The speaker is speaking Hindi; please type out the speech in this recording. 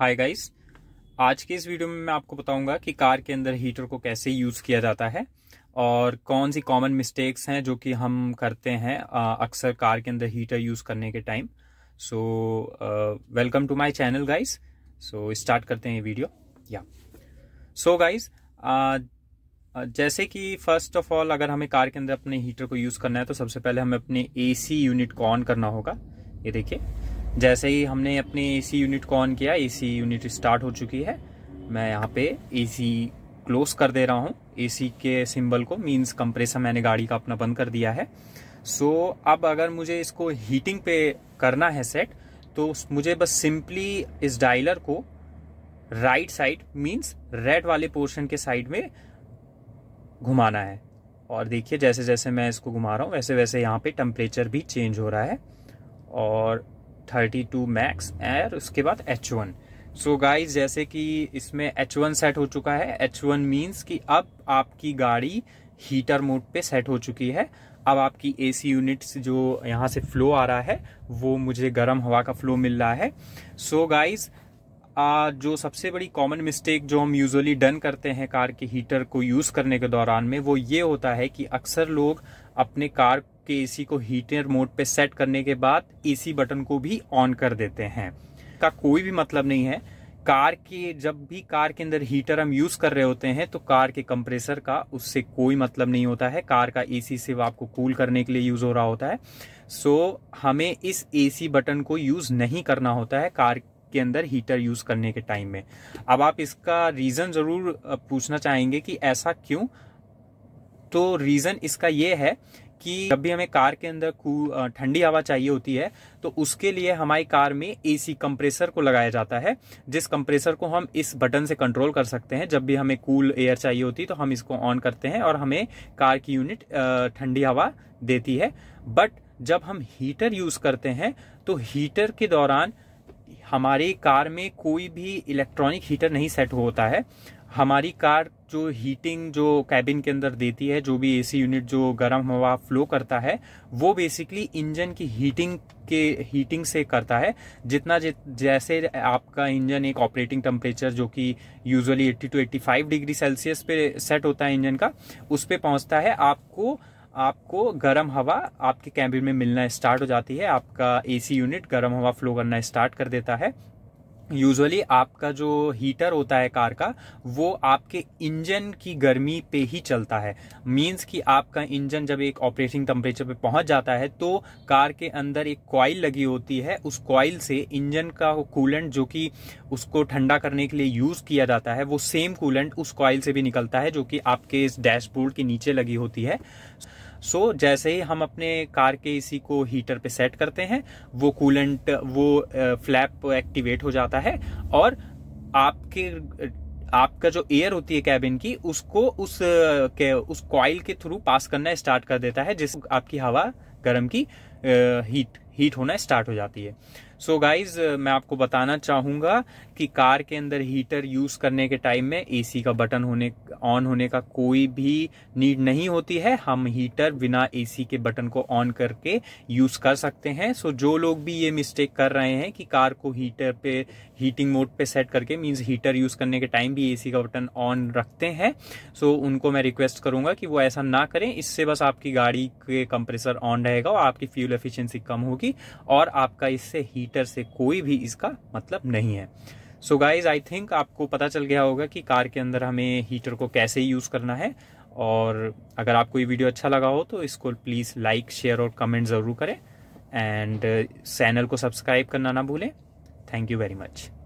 हाय गाइस आज के इस वीडियो में मैं आपको बताऊंगा कि कार के अंदर हीटर को कैसे यूज़ किया जाता है और कौन सी कॉमन मिस्टेक्स हैं जो कि हम करते हैं अक्सर कार के अंदर हीटर यूज़ करने के time so welcome to my channel guys so start करते हैं ये वीडियो या सो गाइस जैसे कि फर्स्ट ऑफ ऑल अगर हमें कार के अंदर अपने हीटर को यूज़ करना है तो सबसे पहले हमें अपने ए यूनिट को ऑन करना होगा ये देखिए जैसे ही हमने अपने एसी यूनिट को ऑन किया एसी यूनिट स्टार्ट हो चुकी है मैं यहाँ पे एसी क्लोज कर दे रहा हूँ एसी के सिंबल को मींस कंप्रेसर मैंने गाड़ी का अपना बंद कर दिया है सो so, अब अगर मुझे इसको हीटिंग पे करना है सेट तो मुझे बस सिंपली इस डायलर को राइट साइड मींस रेड वाले पोर्शन के साइड में घुमाना है और देखिए जैसे जैसे मैं इसको घुमा रहा हूँ वैसे वैसे यहाँ पे टेम्परेचर भी चेंज हो रहा है और थर्टी टू मैक्स एयर उसके बाद एच वन सो गाइज़ जैसे कि इसमें एच वन सेट हो चुका है एच वन मीन्स कि अब आपकी गाड़ी हीटर मोड पे सेट हो चुकी है अब आपकी एसी यूनिट्स जो यहाँ से फ्लो आ रहा है वो मुझे गर्म हवा का फ्लो मिल रहा है सो so गाइज जो सबसे बड़ी कॉमन मिस्टेक जो हम यूजुअली डन करते हैं कार के हीटर को यूज़ करने के दौरान में वो ये होता है कि अक्सर लोग अपने कार आपके एसी को हीटर मोड पे सेट करने के बाद एसी बटन को भी ऑन कर देते हैं का कोई भी मतलब नहीं है कार के जब भी कार के अंदर हीटर हम यूज कर रहे होते हैं तो कार के कंप्रेसर का उससे कोई मतलब नहीं होता है कार का एसी सिर्फ आपको कूल करने के लिए यूज हो रहा होता है सो हमें इस एसी बटन को यूज नहीं करना होता है कार के अंदर हीटर यूज करने के टाइम में अब आप इसका रीजन जरूर पूछना चाहेंगे कि ऐसा क्यों तो रीजन इसका यह है कि जब भी हमें कार के अंदर ठंडी हवा चाहिए होती है तो उसके लिए हमारी कार में एसी कंप्रेसर को लगाया जाता है जिस कंप्रेसर को हम इस बटन से कंट्रोल कर सकते हैं जब भी हमें कूल एयर चाहिए होती है तो हम इसको ऑन करते हैं और हमें कार की यूनिट ठंडी हवा देती है बट जब हम हीटर यूज़ करते हैं तो हीटर के दौरान हमारी कार में कोई भी इलेक्ट्रॉनिक हीटर नहीं सेट होता है हमारी कार जो हीटिंग जो कैबिन के अंदर देती है जो भी एसी यूनिट जो गर्म हवा फ्लो करता है वो बेसिकली इंजन की हीटिंग के हीटिंग से करता है जितना जित जैसे आपका इंजन एक ऑपरेटिंग टेम्परेचर जो कि यूजुअली 80 टू 85 डिग्री सेल्सियस पे सेट होता है इंजन का उस पर पहुंचता है आपको आपको गर्म हवा आपके कैबिन में मिलना स्टार्ट हो जाती है आपका एसी यूनिट गर्म हवा फ्लो करना स्टार्ट कर देता है यूजुअली आपका जो हीटर होता है कार का वो आपके इंजन की गर्मी पे ही चलता है मींस कि आपका इंजन जब एक ऑपरेटिंग टेम्परेचर पे पहुंच जाता है तो कार के अंदर एक कॉइल लगी होती है उस कॉइल से इंजन का कूलेंट जो कि उसको ठंडा करने के लिए यूज़ किया जाता है वो सेम कूलेंट उस कॉइल से भी निकलता है जो कि आपके इस डैशबोर्ड के नीचे लगी होती है सो so, जैसे ही हम अपने कार के इसी को हीटर पे सेट करते हैं वो कूलेंट वो फ्लैप एक्टिवेट हो जाता है और आपके आपका जो एयर होती है कैबिन की उसको उस के, उस कॉइल के थ्रू पास करना स्टार्ट कर देता है जिस आपकी हवा गर्म की हीट हीट होना स्टार्ट हो जाती है सो so गाइज uh, मैं आपको बताना चाहूँगा कि कार के अंदर हीटर यूज़ करने के टाइम में एसी का बटन होने ऑन होने का कोई भी नीड नहीं होती है हम हीटर बिना एसी के बटन को ऑन करके यूज़ कर सकते हैं सो so जो लोग भी ये मिस्टेक कर रहे हैं कि कार को हीटर पे हीटिंग मोड पे सेट करके मीन्स हीटर यूज़ करने के टाइम भी ए का बटन ऑन रखते हैं सो so उनको मैं रिक्वेस्ट करूँगा कि वो ऐसा ना करें इससे बस आपकी गाड़ी के कंप्रेसर ऑन रहेगा और आपकी फ्यूल एफिशेंसी कम होगी और आपका इससे हीट हीटर से कोई भी इसका मतलब नहीं है सो गाइज आई थिंक आपको पता चल गया होगा कि कार के अंदर हमें हीटर को कैसे यूज़ करना है और अगर आपको ये वीडियो अच्छा लगा हो तो इसको प्लीज़ लाइक शेयर और कमेंट ज़रूर करें एंड चैनल uh, को सब्सक्राइब करना ना भूलें थैंक यू वेरी मच